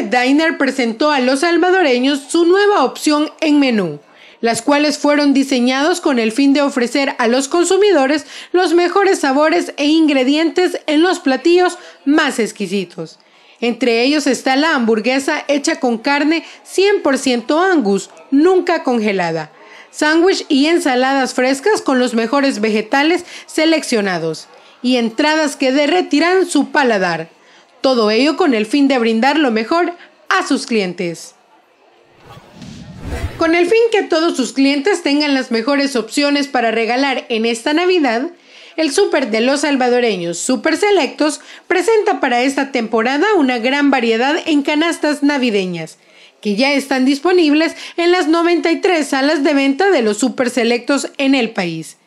Diner presentó a los salvadoreños su nueva opción en menú, las cuales fueron diseñados con el fin de ofrecer a los consumidores los mejores sabores e ingredientes en los platillos más exquisitos. Entre ellos está la hamburguesa hecha con carne 100% angus, nunca congelada, sándwich y ensaladas frescas con los mejores vegetales seleccionados, y entradas que derretirán su paladar todo ello con el fin de brindar lo mejor a sus clientes. Con el fin que todos sus clientes tengan las mejores opciones para regalar en esta Navidad, el Super de los salvadoreños Super Selectos presenta para esta temporada una gran variedad en canastas navideñas, que ya están disponibles en las 93 salas de venta de los Super Selectos en el país.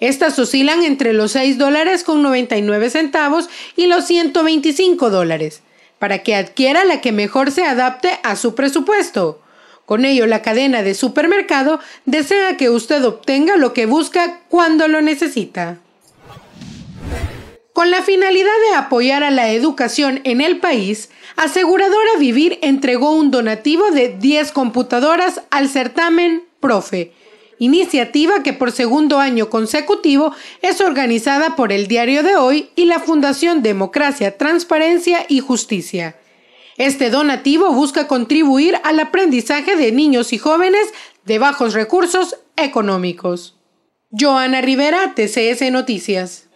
Estas oscilan entre los $6.99 dólares con 99 centavos y los 125 dólares, para que adquiera la que mejor se adapte a su presupuesto. Con ello, la cadena de supermercado desea que usted obtenga lo que busca cuando lo necesita. Con la finalidad de apoyar a la educación en el país, Aseguradora Vivir entregó un donativo de 10 computadoras al certamen Profe, iniciativa que por segundo año consecutivo es organizada por el Diario de Hoy y la Fundación Democracia, Transparencia y Justicia. Este donativo busca contribuir al aprendizaje de niños y jóvenes de bajos recursos económicos. Joana Rivera, TCS Noticias.